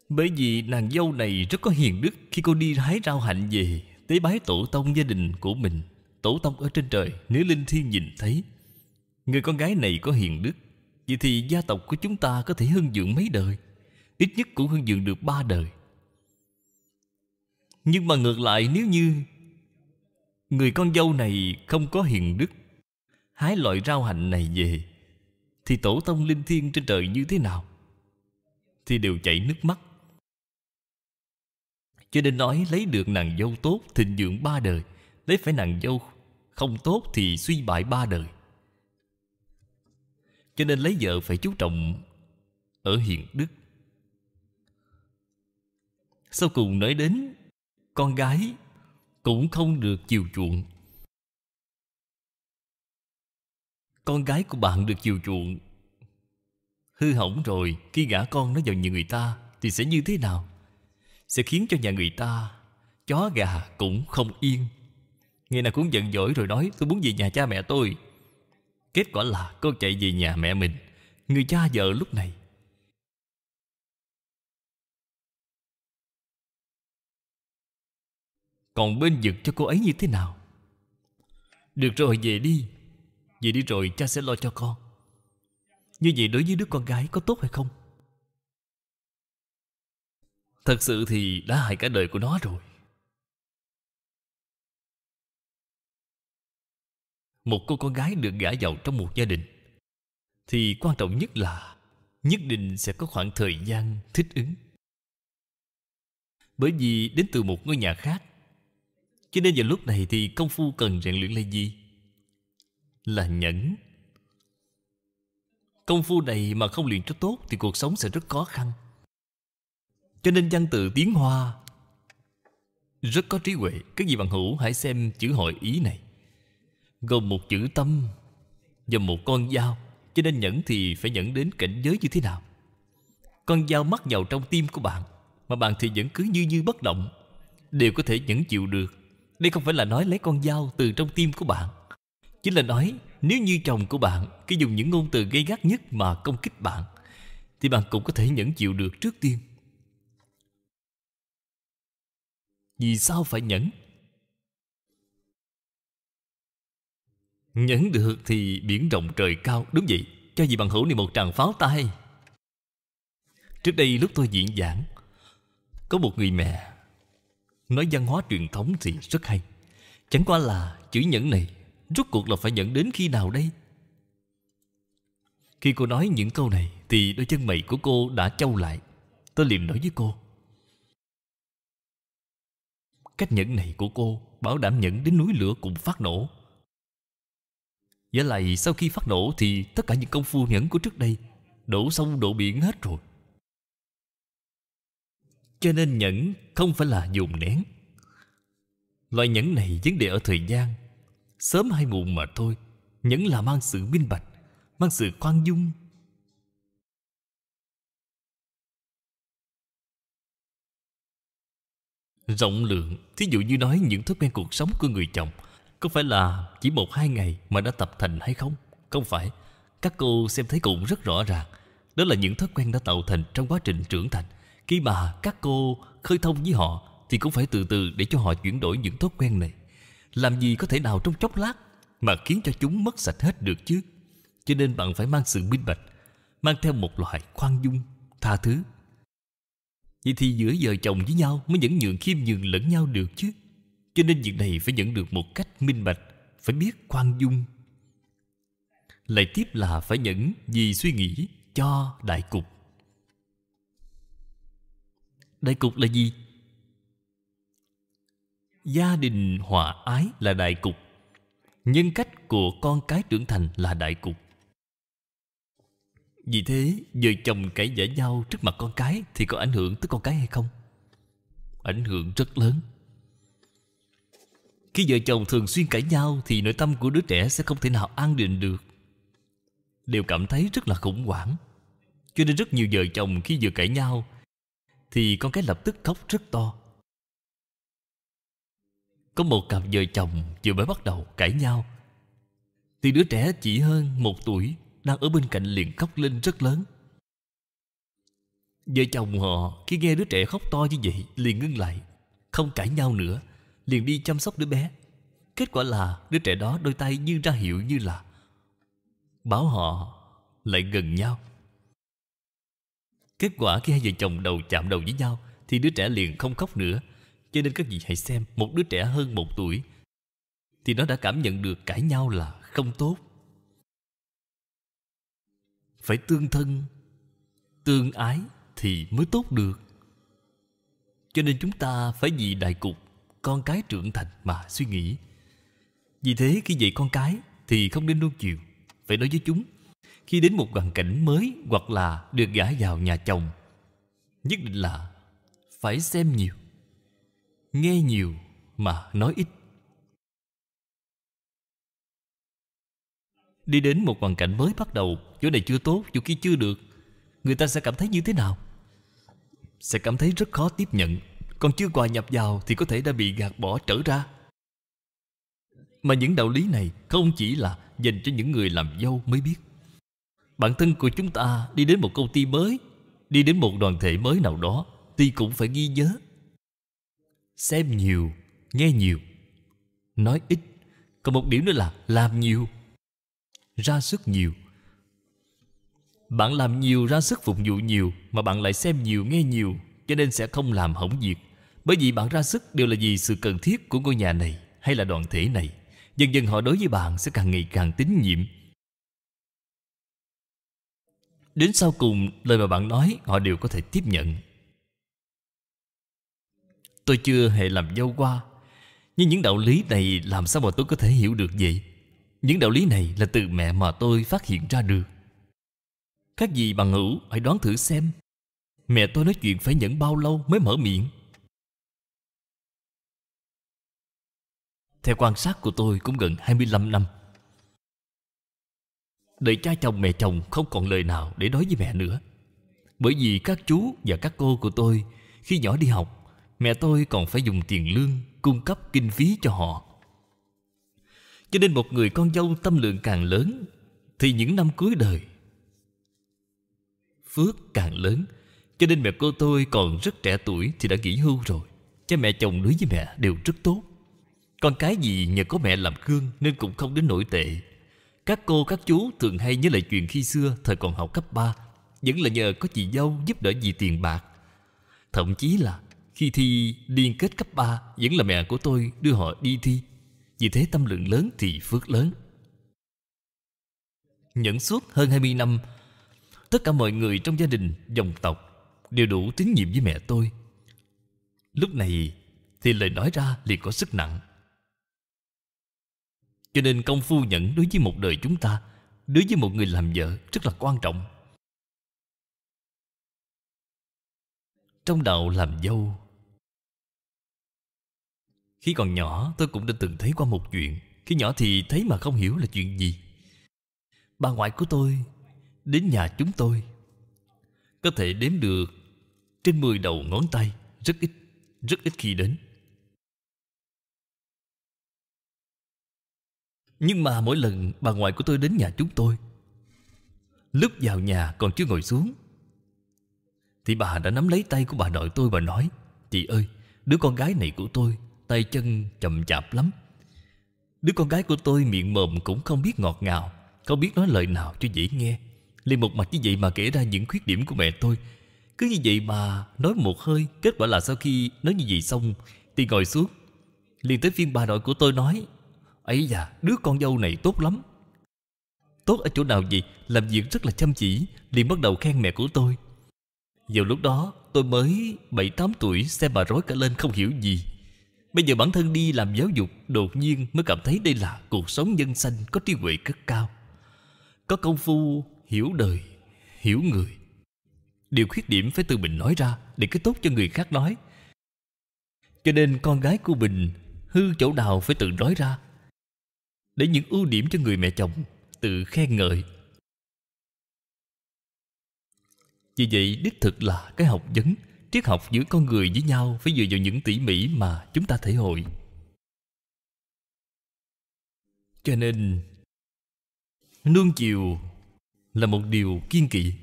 Bởi vì nàng dâu này rất có hiền đức Khi cô đi hái rau hạnh về tế bái tổ tông gia đình của mình tổ tông ở trên trời nếu linh thiên nhìn thấy người con gái này có hiền đức vậy thì gia tộc của chúng ta có thể hưng dưỡng mấy đời ít nhất cũng hưng dưỡng được ba đời nhưng mà ngược lại nếu như người con dâu này không có hiền đức hái loại rau hạnh này về thì tổ tông linh thiên trên trời như thế nào thì đều chảy nước mắt cho nên nói lấy được nàng dâu tốt thịnh dưỡng ba đời Lấy phải nàng dâu không tốt thì suy bại ba đời Cho nên lấy vợ phải chú trọng ở hiện đức Sau cùng nói đến con gái cũng không được chiều chuộng Con gái của bạn được chiều chuộng Hư hỏng rồi Khi gả con nó vào nhà người ta Thì sẽ như thế nào sẽ khiến cho nhà người ta chó gà cũng không yên ngày nào cũng giận dỗi rồi nói tôi muốn về nhà cha mẹ tôi kết quả là con chạy về nhà mẹ mình người cha vợ lúc này còn bên vực cho cô ấy như thế nào được rồi về đi về đi rồi cha sẽ lo cho con như vậy đối với đứa con gái có tốt hay không Thật sự thì đã hại cả đời của nó rồi Một cô con gái được gả vào trong một gia đình Thì quan trọng nhất là Nhất định sẽ có khoảng thời gian thích ứng Bởi vì đến từ một ngôi nhà khác Cho nên vào lúc này thì công phu cần rèn luyện là gì? Là nhẫn Công phu này mà không luyện cho tốt Thì cuộc sống sẽ rất khó khăn cho nên văn tự tiếng Hoa Rất có trí huệ Các vị bằng hữu hãy xem chữ hội ý này Gồm một chữ tâm Và một con dao Cho nên nhẫn thì phải nhẫn đến cảnh giới như thế nào Con dao mắc vào trong tim của bạn Mà bạn thì vẫn cứ như như bất động Đều có thể nhẫn chịu được Đây không phải là nói lấy con dao từ trong tim của bạn Chính là nói Nếu như chồng của bạn Cứ dùng những ngôn từ gây gắt nhất mà công kích bạn Thì bạn cũng có thể nhẫn chịu được trước tiên Vì sao phải nhẫn? Nhẫn được thì biển rộng trời cao Đúng vậy, cho gì bằng hữu này một tràng pháo tay Trước đây lúc tôi diễn giảng Có một người mẹ Nói văn hóa truyền thống thì rất hay Chẳng qua là chữ nhẫn này Rốt cuộc là phải nhẫn đến khi nào đây Khi cô nói những câu này Thì đôi chân mày của cô đã trâu lại Tôi liền nói với cô Cách nhẫn này của cô Bảo đảm nhẫn đến núi lửa cũng phát nổ Giả lại sau khi phát nổ Thì tất cả những công phu nhẫn của trước đây Đổ sông đổ biển hết rồi Cho nên nhẫn không phải là dùng nén Loại nhẫn này vấn đề ở thời gian Sớm hay muộn mà thôi Nhẫn là mang sự minh bạch Mang sự khoan dung rộng lượng thí dụ như nói những thói quen cuộc sống của người chồng có phải là chỉ một hai ngày mà đã tập thành hay không không phải các cô xem thấy cũng rất rõ ràng đó là những thói quen đã tạo thành trong quá trình trưởng thành khi mà các cô khơi thông với họ thì cũng phải từ từ để cho họ chuyển đổi những thói quen này làm gì có thể nào trong chốc lát mà khiến cho chúng mất sạch hết được chứ cho nên bạn phải mang sự minh bạch mang theo một loại khoan dung tha thứ Vậy thì giữa vợ chồng với nhau Mới nhẫn nhượng khiêm nhường lẫn nhau được chứ Cho nên việc này phải nhận được một cách minh bạch Phải biết khoan dung Lại tiếp là phải nhẫn Vì suy nghĩ cho đại cục Đại cục là gì? Gia đình hòa ái là đại cục Nhân cách của con cái trưởng thành là đại cục vì thế vợ chồng cãi giả nhau trước mặt con cái Thì có ảnh hưởng tới con cái hay không? Ảnh hưởng rất lớn Khi vợ chồng thường xuyên cãi nhau Thì nội tâm của đứa trẻ sẽ không thể nào an định được Đều cảm thấy rất là khủng hoảng Cho nên rất nhiều vợ chồng khi vừa cãi nhau Thì con cái lập tức khóc rất to Có một cặp vợ chồng vừa mới bắt đầu cãi nhau Thì đứa trẻ chỉ hơn một tuổi đang ở bên cạnh liền khóc lên rất lớn vợ chồng họ khi nghe đứa trẻ khóc to như vậy liền ngưng lại không cãi nhau nữa liền đi chăm sóc đứa bé kết quả là đứa trẻ đó đôi tay như ra hiệu như là bảo họ lại gần nhau kết quả khi hai vợ chồng đầu chạm đầu với nhau thì đứa trẻ liền không khóc nữa cho nên các vị hãy xem một đứa trẻ hơn một tuổi thì nó đã cảm nhận được cãi nhau là không tốt phải tương thân tương ái thì mới tốt được cho nên chúng ta phải vì đại cục con cái trưởng thành mà suy nghĩ vì thế khi dạy con cái thì không nên nuông chiều phải nói với chúng khi đến một hoàn cảnh mới hoặc là được gả vào nhà chồng nhất định là phải xem nhiều nghe nhiều mà nói ít đi đến một hoàn cảnh mới bắt đầu chỗ này chưa tốt chỗ kia chưa được người ta sẽ cảm thấy như thế nào sẽ cảm thấy rất khó tiếp nhận còn chưa hòa nhập vào thì có thể đã bị gạt bỏ trở ra mà những đạo lý này không chỉ là dành cho những người làm dâu mới biết bản thân của chúng ta đi đến một công ty mới đi đến một đoàn thể mới nào đó thì cũng phải ghi nhớ xem nhiều nghe nhiều nói ít còn một điểm nữa là làm nhiều ra sức nhiều bạn làm nhiều ra sức phục vụ nhiều Mà bạn lại xem nhiều nghe nhiều Cho nên sẽ không làm hỏng việc Bởi vì bạn ra sức đều là vì sự cần thiết của ngôi nhà này Hay là đoàn thể này Dần dần họ đối với bạn sẽ càng ngày càng tín nhiệm Đến sau cùng lời mà bạn nói Họ đều có thể tiếp nhận Tôi chưa hề làm dâu qua Nhưng những đạo lý này Làm sao mà tôi có thể hiểu được vậy Những đạo lý này là từ mẹ mà tôi phát hiện ra được các gì bằng hữu Hãy đoán thử xem Mẹ tôi nói chuyện phải nhẫn bao lâu mới mở miệng Theo quan sát của tôi cũng gần 25 năm Đời cha chồng mẹ chồng không còn lời nào để nói với mẹ nữa Bởi vì các chú và các cô của tôi Khi nhỏ đi học Mẹ tôi còn phải dùng tiền lương Cung cấp kinh phí cho họ Cho nên một người con dâu tâm lượng càng lớn Thì những năm cuối đời phước càng lớn Cho nên mẹ cô tôi còn rất trẻ tuổi Thì đã nghỉ hưu rồi Cha mẹ chồng đối với mẹ đều rất tốt Con cái gì nhờ có mẹ làm gương Nên cũng không đến nổi tệ Các cô các chú thường hay nhớ lại chuyện khi xưa Thời còn học cấp 3 Vẫn là nhờ có chị dâu giúp đỡ gì tiền bạc Thậm chí là khi thi liên kết cấp 3 Vẫn là mẹ của tôi đưa họ đi thi Vì thế tâm lượng lớn thì phước lớn Nhẫn suốt hơn 20 năm Tất cả mọi người trong gia đình, dòng tộc Đều đủ tín nhiệm với mẹ tôi Lúc này thì lời nói ra liền có sức nặng Cho nên công phu nhẫn đối với một đời chúng ta Đối với một người làm vợ rất là quan trọng Trong đạo làm dâu Khi còn nhỏ tôi cũng đã từng thấy qua một chuyện Khi nhỏ thì thấy mà không hiểu là chuyện gì Bà ngoại của tôi đến nhà chúng tôi có thể đếm được trên 10 đầu ngón tay rất ít rất ít khi đến nhưng mà mỗi lần bà ngoại của tôi đến nhà chúng tôi lúc vào nhà còn chưa ngồi xuống thì bà đã nắm lấy tay của bà nội tôi và nói chị ơi đứa con gái này của tôi tay chân chậm chạp lắm đứa con gái của tôi miệng mồm cũng không biết ngọt ngào không biết nói lời nào cho dễ nghe Liên một mặt như vậy mà kể ra những khuyết điểm của mẹ tôi Cứ như vậy mà nói một hơi Kết quả là sau khi nói như vậy xong Thì ngồi xuống liền tới phiên bà nội của tôi nói ấy da đứa con dâu này tốt lắm Tốt ở chỗ nào vậy Làm việc rất là chăm chỉ liền bắt đầu khen mẹ của tôi Vào lúc đó tôi mới 7-8 tuổi Xem bà rối cả lên không hiểu gì Bây giờ bản thân đi làm giáo dục Đột nhiên mới cảm thấy đây là cuộc sống dân sanh Có trí huệ rất cao Có công phu hiểu đời hiểu người điều khuyết điểm phải tự mình nói ra để cái tốt cho người khác nói cho nên con gái của mình hư chỗ nào phải tự nói ra để những ưu điểm cho người mẹ chồng tự khen ngợi vì vậy đích thực là cái học vấn triết học giữa con người với nhau phải dựa vào những tỉ mỉ mà chúng ta thể hội cho nên nương chiều là một điều kiên kỵ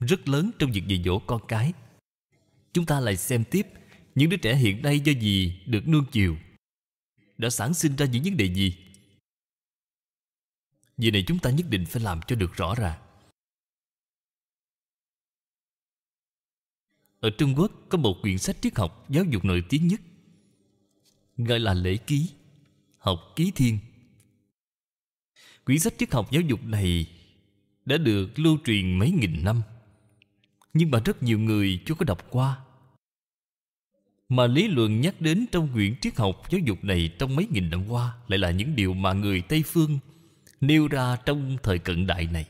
rất lớn trong việc dạy dỗ con cái chúng ta lại xem tiếp những đứa trẻ hiện nay do gì được nuông chiều đã sản sinh ra những vấn đề gì Vì này chúng ta nhất định phải làm cho được rõ ràng Ở Trung Quốc có một quyển sách triết học giáo dục nổi tiếng nhất Gọi là Lễ Ký Học Ký Thiên Quyển sách triết học giáo dục này đã được lưu truyền mấy nghìn năm nhưng mà rất nhiều người chưa có đọc qua mà lý luận nhắc đến trong quyển triết học giáo dục này trong mấy nghìn năm qua lại là những điều mà người tây phương nêu ra trong thời cận đại này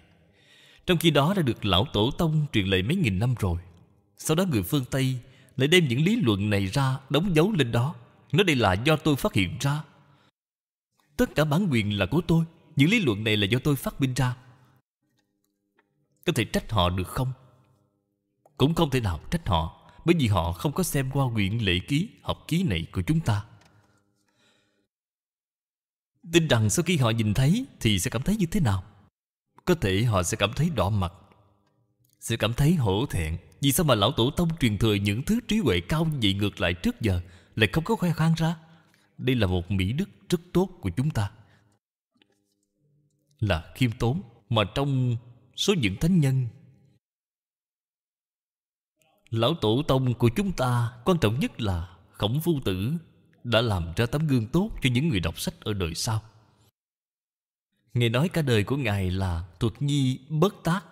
trong khi đó đã được lão tổ tông truyền lại mấy nghìn năm rồi sau đó người phương tây lại đem những lý luận này ra đóng dấu lên đó nói đây là do tôi phát hiện ra tất cả bản quyền là của tôi những lý luận này là do tôi phát minh ra có thể trách họ được không? Cũng không thể nào trách họ Bởi vì họ không có xem qua quyển lệ ký Học ký này của chúng ta Tin rằng sau khi họ nhìn thấy Thì sẽ cảm thấy như thế nào Có thể họ sẽ cảm thấy đỏ mặt Sẽ cảm thấy hổ thẹn Vì sao mà lão tổ tông truyền thừa Những thứ trí huệ cao như vậy ngược lại trước giờ Lại không có khoe khoang ra Đây là một mỹ đức rất tốt của chúng ta Là khiêm tốn Mà trong số những thánh nhân lão tổ tông của chúng ta quan trọng nhất là khổng phu tử đã làm ra tấm gương tốt cho những người đọc sách ở đời sau nghe nói cả đời của ngài là thuật nhi bất tác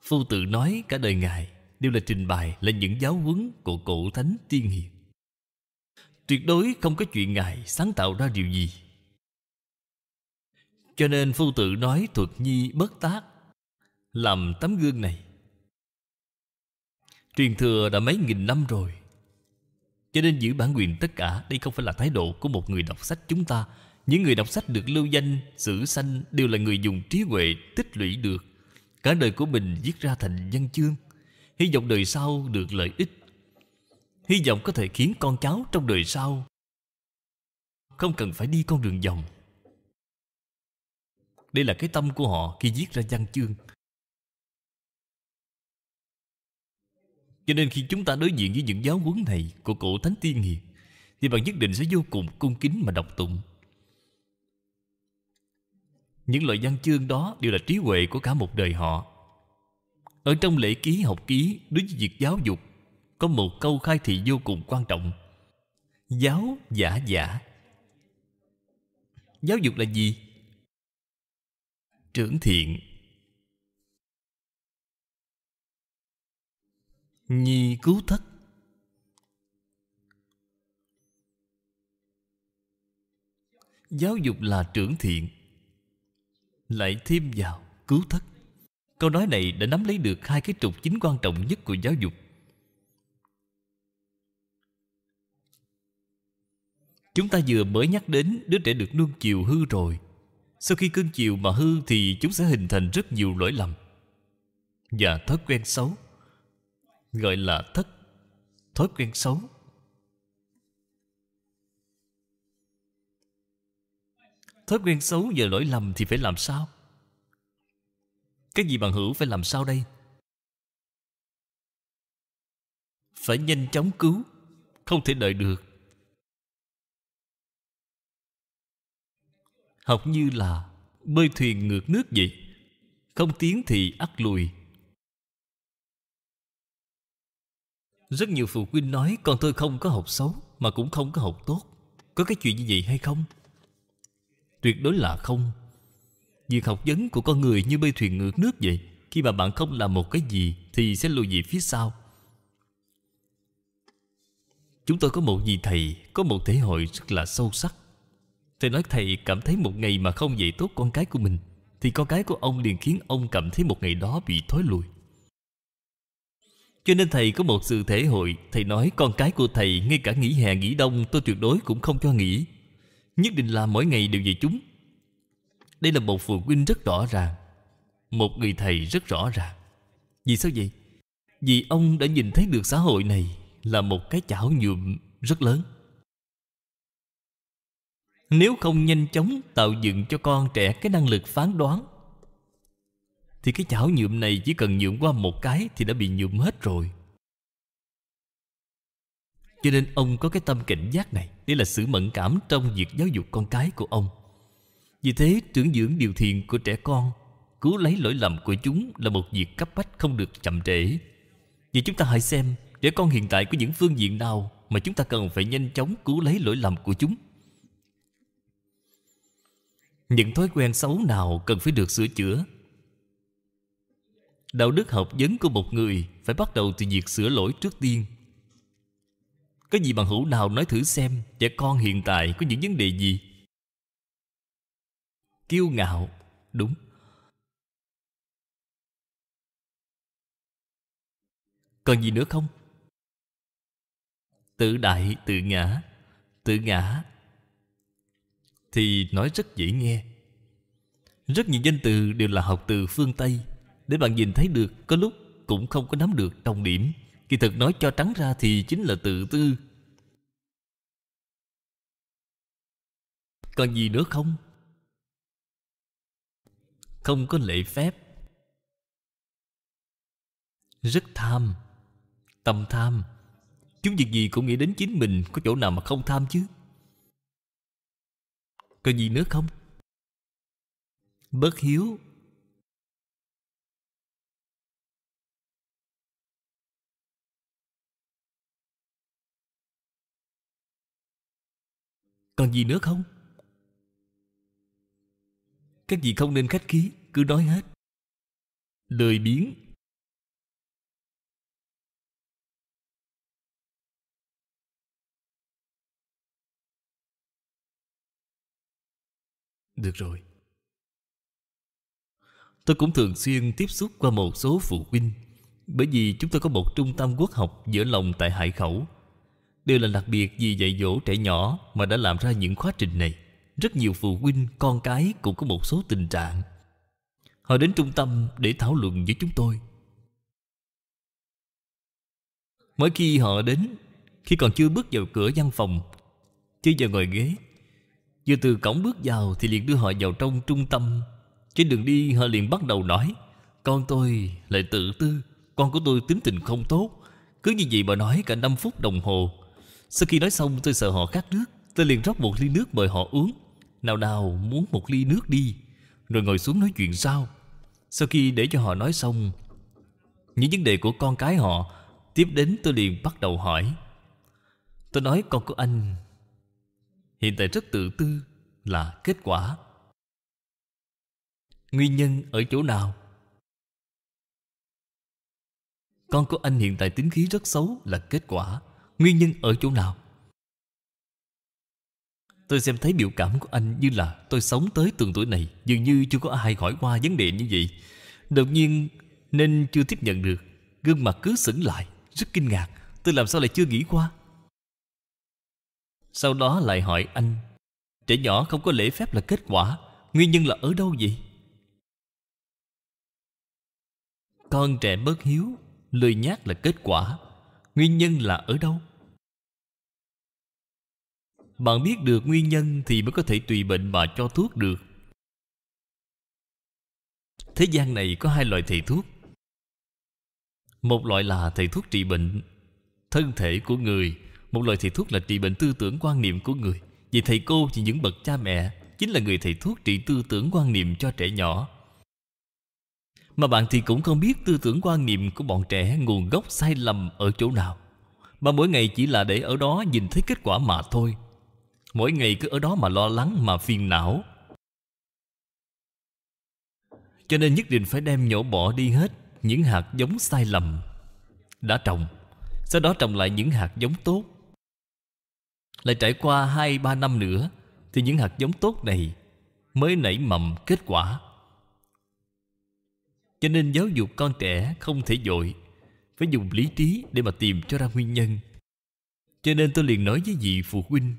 phu tử nói cả đời ngài đều là trình bày là những giáo huấn của cổ thánh tiên hiền tuyệt đối không có chuyện ngài sáng tạo ra điều gì cho nên phu tự nói thuật nhi bất tác làm tấm gương này truyền thừa đã mấy nghìn năm rồi cho nên giữ bản quyền tất cả đây không phải là thái độ của một người đọc sách chúng ta những người đọc sách được lưu danh sử sanh đều là người dùng trí huệ tích lũy được cả đời của mình viết ra thành văn chương Hy vọng đời sau được lợi ích Hy vọng có thể khiến con cháu trong đời sau Không cần phải đi con đường vòng Đây là cái tâm của họ khi viết ra văn chương Cho nên khi chúng ta đối diện với những giáo huấn này Của cổ Thánh Tiên Hiền Thì bạn nhất định sẽ vô cùng cung kính mà đọc tụng Những loại văn chương đó đều là trí huệ của cả một đời họ ở trong lễ ký học ký đối với việc giáo dục Có một câu khai thị vô cùng quan trọng Giáo giả giả Giáo dục là gì? Trưởng thiện Nhi cứu thất Giáo dục là trưởng thiện Lại thêm vào cứu thất Câu nói này đã nắm lấy được hai cái trục chính quan trọng nhất của giáo dục. Chúng ta vừa mới nhắc đến đứa trẻ được nuông chiều hư rồi. Sau khi cưng chiều mà hư thì chúng sẽ hình thành rất nhiều lỗi lầm và thói quen xấu. Gọi là thất thói quen xấu. Thói quen xấu và lỗi lầm thì phải làm sao? Các vị bằng hữu phải làm sao đây? Phải nhanh chóng cứu Không thể đợi được Học như là Bơi thuyền ngược nước vậy Không tiến thì ắt lùi Rất nhiều phụ huynh nói Con tôi không có học xấu Mà cũng không có học tốt Có cái chuyện như vậy hay không? Tuyệt đối là không Việc học vấn của con người như bơi thuyền ngược nước vậy Khi mà bạn không làm một cái gì Thì sẽ lùi về phía sau Chúng tôi có một vị thầy Có một thể hội rất là sâu sắc Thầy nói thầy cảm thấy một ngày mà không dạy tốt con cái của mình Thì con cái của ông liền khiến ông cảm thấy một ngày đó bị thối lùi Cho nên thầy có một sự thể hội Thầy nói con cái của thầy ngay cả nghỉ hè nghỉ đông tôi tuyệt đối cũng không cho nghỉ Nhất định là mỗi ngày đều về chúng đây là một phụ huynh rất rõ ràng Một người thầy rất rõ ràng Vì sao vậy? Vì ông đã nhìn thấy được xã hội này Là một cái chảo nhuộm rất lớn Nếu không nhanh chóng tạo dựng cho con trẻ cái năng lực phán đoán Thì cái chảo nhuộm này chỉ cần nhuộm qua một cái Thì đã bị nhuộm hết rồi Cho nên ông có cái tâm cảnh giác này Đây là sự mẫn cảm trong việc giáo dục con cái của ông vì thế trưởng dưỡng điều thiện của trẻ con Cứu lấy lỗi lầm của chúng Là một việc cấp bách không được chậm trễ Vậy chúng ta hãy xem Trẻ con hiện tại có những phương diện nào Mà chúng ta cần phải nhanh chóng cứu lấy lỗi lầm của chúng Những thói quen xấu nào cần phải được sửa chữa Đạo đức học vấn của một người Phải bắt đầu từ việc sửa lỗi trước tiên Có gì bằng hữu nào nói thử xem Trẻ con hiện tại có những vấn đề gì kiêu ngạo đúng còn gì nữa không tự đại tự ngã tự ngã thì nói rất dễ nghe rất nhiều danh từ đều là học từ phương tây để bạn nhìn thấy được có lúc cũng không có nắm được trọng điểm kỳ thực nói cho trắng ra thì chính là tự tư còn gì nữa không không có lễ phép rất tham tâm tham chúng việc gì cũng nghĩ đến chính mình có chỗ nào mà không tham chứ còn gì nữa không bất hiếu còn gì nữa không các vị không nên khách khí cứ nói hết lười biến. được rồi tôi cũng thường xuyên tiếp xúc qua một số phụ huynh bởi vì chúng tôi có một trung tâm quốc học giữa lòng tại hải khẩu đều là đặc biệt vì dạy dỗ trẻ nhỏ mà đã làm ra những khóa trình này rất nhiều phụ huynh con cái cũng có một số tình trạng Họ đến trung tâm để thảo luận với chúng tôi Mỗi khi họ đến Khi còn chưa bước vào cửa văn phòng Chưa vào ngồi ghế Vừa từ cổng bước vào Thì liền đưa họ vào trong trung tâm Trên đường đi họ liền bắt đầu nói Con tôi lại tự tư Con của tôi tính tình không tốt Cứ như vậy mà nói cả 5 phút đồng hồ Sau khi nói xong tôi sợ họ khát nước Tôi liền rót một ly nước mời họ uống Nào nào muốn một ly nước đi Rồi ngồi xuống nói chuyện sao. Sau khi để cho họ nói xong Những vấn đề của con cái họ Tiếp đến tôi liền bắt đầu hỏi Tôi nói con của anh Hiện tại rất tự tư là kết quả Nguyên nhân ở chỗ nào? Con của anh hiện tại tính khí rất xấu là kết quả Nguyên nhân ở chỗ nào? Tôi xem thấy biểu cảm của anh như là tôi sống tới từng tuổi này Dường như chưa có ai hỏi qua vấn đề như vậy Đột nhiên nên chưa tiếp nhận được Gương mặt cứ sững lại Rất kinh ngạc Tôi làm sao lại chưa nghĩ qua Sau đó lại hỏi anh Trẻ nhỏ không có lễ phép là kết quả Nguyên nhân là ở đâu vậy Con trẻ bớt hiếu Lười nhát là kết quả Nguyên nhân là ở đâu bạn biết được nguyên nhân thì mới có thể tùy bệnh mà cho thuốc được thế gian này có hai loại thầy thuốc một loại là thầy thuốc trị bệnh thân thể của người một loại thầy thuốc là trị bệnh tư tưởng quan niệm của người vì thầy cô chỉ những bậc cha mẹ chính là người thầy thuốc trị tư tưởng quan niệm cho trẻ nhỏ mà bạn thì cũng không biết tư tưởng quan niệm của bọn trẻ nguồn gốc sai lầm ở chỗ nào mà mỗi ngày chỉ là để ở đó nhìn thấy kết quả mà thôi Mỗi ngày cứ ở đó mà lo lắng mà phiền não Cho nên nhất định phải đem nhổ bỏ đi hết Những hạt giống sai lầm Đã trồng Sau đó trồng lại những hạt giống tốt Lại trải qua hai ba năm nữa Thì những hạt giống tốt này Mới nảy mầm kết quả Cho nên giáo dục con trẻ không thể dội Phải dùng lý trí để mà tìm cho ra nguyên nhân Cho nên tôi liền nói với vị phụ huynh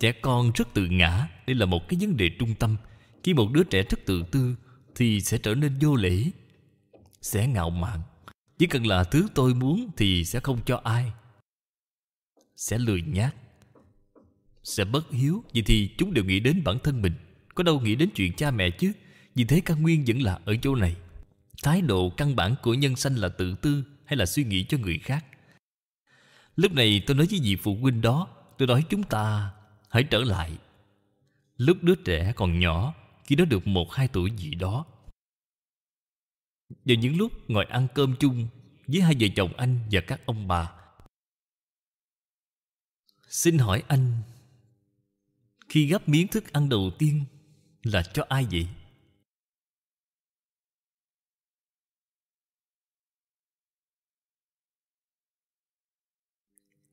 trẻ con rất tự ngã đây là một cái vấn đề trung tâm khi một đứa trẻ rất tự tư thì sẽ trở nên vô lễ sẽ ngạo mạn chỉ cần là thứ tôi muốn thì sẽ không cho ai sẽ lười nhác sẽ bất hiếu vậy thì chúng đều nghĩ đến bản thân mình có đâu nghĩ đến chuyện cha mẹ chứ vì thế căn nguyên vẫn là ở chỗ này thái độ căn bản của nhân sanh là tự tư hay là suy nghĩ cho người khác lúc này tôi nói với vị phụ huynh đó tôi nói chúng ta hãy trở lại lúc đứa trẻ còn nhỏ khi nó được một hai tuổi gì đó và những lúc ngồi ăn cơm chung với hai vợ chồng anh và các ông bà xin hỏi anh khi gắp miếng thức ăn đầu tiên là cho ai vậy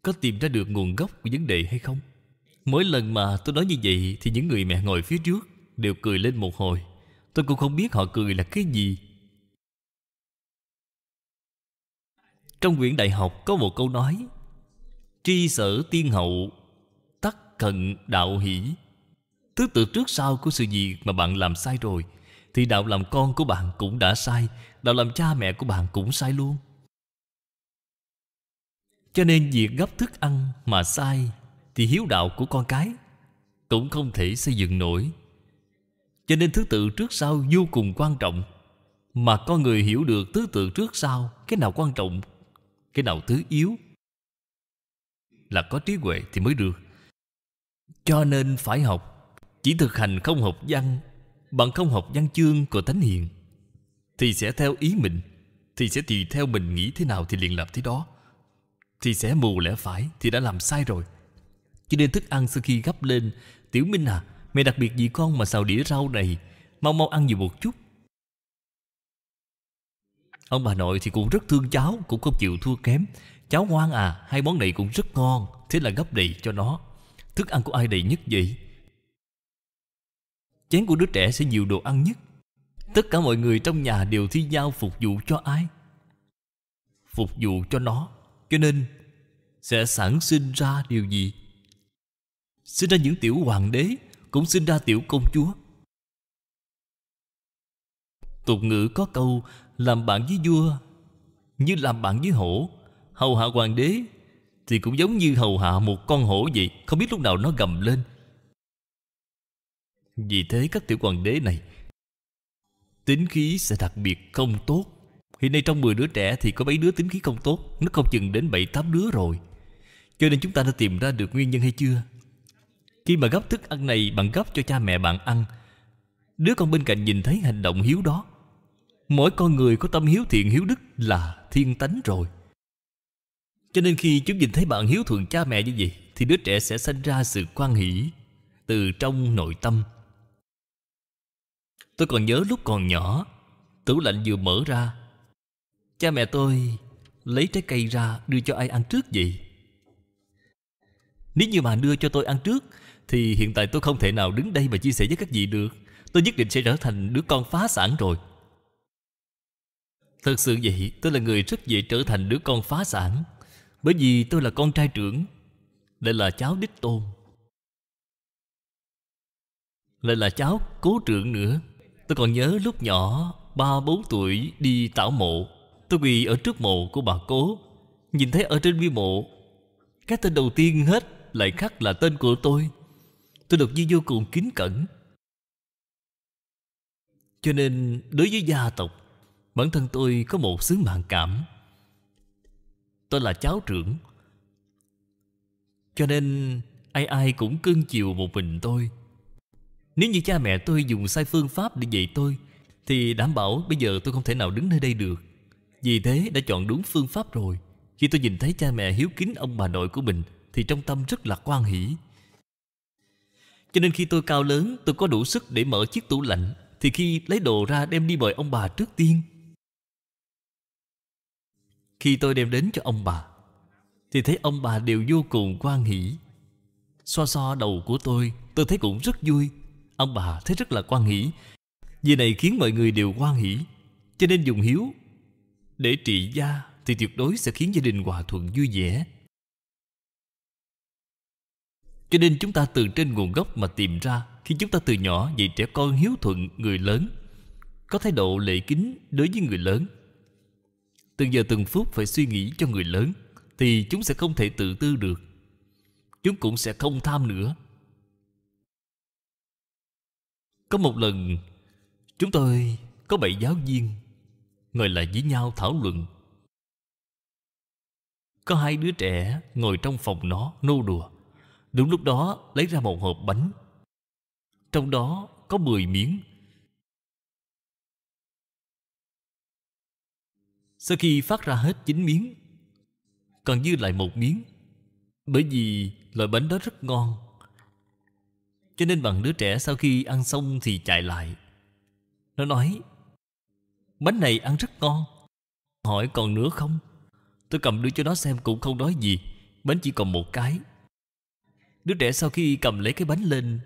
có tìm ra được nguồn gốc của vấn đề hay không Mỗi lần mà tôi nói như vậy Thì những người mẹ ngồi phía trước Đều cười lên một hồi Tôi cũng không biết họ cười là cái gì Trong quyển đại học có một câu nói Tri sở tiên hậu Tắc cận đạo hỷ Thứ tự trước sau của sự gì mà bạn làm sai rồi Thì đạo làm con của bạn cũng đã sai Đạo làm cha mẹ của bạn cũng sai luôn Cho nên việc gấp thức ăn mà sai thì hiếu đạo của con cái cũng không thể xây dựng nổi cho nên thứ tự trước sau vô cùng quan trọng mà con người hiểu được thứ tự trước sau cái nào quan trọng cái nào thứ yếu là có trí huệ thì mới được cho nên phải học chỉ thực hành không học văn bằng không học văn chương của thánh hiền thì sẽ theo ý mình thì sẽ tùy theo mình nghĩ thế nào thì liền làm thế đó thì sẽ mù lẽ phải thì đã làm sai rồi cho nên thức ăn sau khi gấp lên Tiểu Minh à Mẹ đặc biệt vì con mà xào đĩa rau này Mau mau ăn nhiều một chút Ông bà nội thì cũng rất thương cháu Cũng không chịu thua kém Cháu ngoan à Hai món này cũng rất ngon Thế là gấp đầy cho nó Thức ăn của ai đầy nhất vậy Chén của đứa trẻ sẽ nhiều đồ ăn nhất Tất cả mọi người trong nhà đều thi giao phục vụ cho ai Phục vụ cho nó Cho nên Sẽ sản sinh ra điều gì sinh ra những tiểu hoàng đế cũng sinh ra tiểu công chúa tục ngữ có câu làm bạn với vua như làm bạn với hổ hầu hạ hoàng đế thì cũng giống như hầu hạ một con hổ vậy không biết lúc nào nó gầm lên vì thế các tiểu hoàng đế này tính khí sẽ đặc biệt không tốt hiện nay trong 10 đứa trẻ thì có mấy đứa tính khí không tốt nó không chừng đến bảy tám đứa rồi cho nên chúng ta đã tìm ra được nguyên nhân hay chưa khi mà gấp thức ăn này bạn gấp cho cha mẹ bạn ăn Đứa con bên cạnh nhìn thấy hành động hiếu đó Mỗi con người có tâm hiếu thiện hiếu đức là thiên tánh rồi Cho nên khi chúng nhìn thấy bạn hiếu thuận cha mẹ như vậy Thì đứa trẻ sẽ sinh ra sự quan hỷ Từ trong nội tâm Tôi còn nhớ lúc còn nhỏ Tủ lạnh vừa mở ra Cha mẹ tôi lấy trái cây ra đưa cho ai ăn trước vậy Nếu như mà đưa cho tôi ăn trước thì hiện tại tôi không thể nào đứng đây mà chia sẻ với các vị được Tôi nhất định sẽ trở thành đứa con phá sản rồi Thật sự vậy tôi là người rất dễ trở thành đứa con phá sản Bởi vì tôi là con trai trưởng Lại là cháu đích tôn Lại là cháu cố trưởng nữa Tôi còn nhớ lúc nhỏ Ba bốn tuổi đi tảo mộ Tôi quỳ ở trước mộ của bà cố Nhìn thấy ở trên bia mộ Cái tên đầu tiên hết lại khắc là tên của tôi Tôi đột nhiên vô cùng kính cẩn Cho nên đối với gia tộc Bản thân tôi có một sứ mạng cảm Tôi là cháu trưởng Cho nên ai ai cũng cưng chiều một mình tôi Nếu như cha mẹ tôi dùng sai phương pháp để dạy tôi Thì đảm bảo bây giờ tôi không thể nào đứng nơi đây được Vì thế đã chọn đúng phương pháp rồi Khi tôi nhìn thấy cha mẹ hiếu kính ông bà nội của mình Thì trong tâm rất là quan hỷ cho nên khi tôi cao lớn Tôi có đủ sức để mở chiếc tủ lạnh Thì khi lấy đồ ra đem đi mời ông bà trước tiên Khi tôi đem đến cho ông bà Thì thấy ông bà đều vô cùng quan hỷ So so đầu của tôi Tôi thấy cũng rất vui Ông bà thấy rất là quan hỷ Vì này khiến mọi người đều quan hỷ Cho nên dùng hiếu Để trị gia Thì tuyệt đối sẽ khiến gia đình hòa thuận vui vẻ cho nên chúng ta từ trên nguồn gốc mà tìm ra Khi chúng ta từ nhỏ dạy trẻ con hiếu thuận người lớn Có thái độ lễ kính đối với người lớn Từng giờ từng phút phải suy nghĩ cho người lớn Thì chúng sẽ không thể tự tư được Chúng cũng sẽ không tham nữa Có một lần Chúng tôi có bảy giáo viên Ngồi lại với nhau thảo luận Có hai đứa trẻ ngồi trong phòng nó nô đùa Đúng lúc đó lấy ra một hộp bánh Trong đó có 10 miếng Sau khi phát ra hết 9 miếng Còn dư lại một miếng Bởi vì loại bánh đó rất ngon Cho nên bằng đứa trẻ sau khi ăn xong thì chạy lại Nó nói Bánh này ăn rất ngon Hỏi còn nữa không Tôi cầm đưa cho nó xem cũng không nói gì Bánh chỉ còn một cái Đứa trẻ sau khi cầm lấy cái bánh lên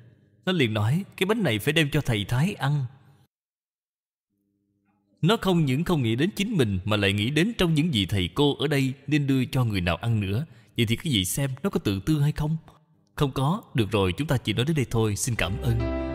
Nó liền nói cái bánh này phải đem cho thầy Thái ăn Nó không những không nghĩ đến chính mình Mà lại nghĩ đến trong những gì thầy cô ở đây Nên đưa cho người nào ăn nữa Vậy thì cái gì xem nó có tự tư hay không Không có, được rồi chúng ta chỉ nói đến đây thôi Xin cảm ơn